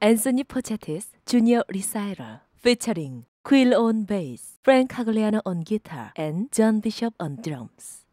앤서니 포체티스, 주니어 리사이럴, 피처링 q u i l on bass, Frank Aguilera on guitar, and John Bishop on drums.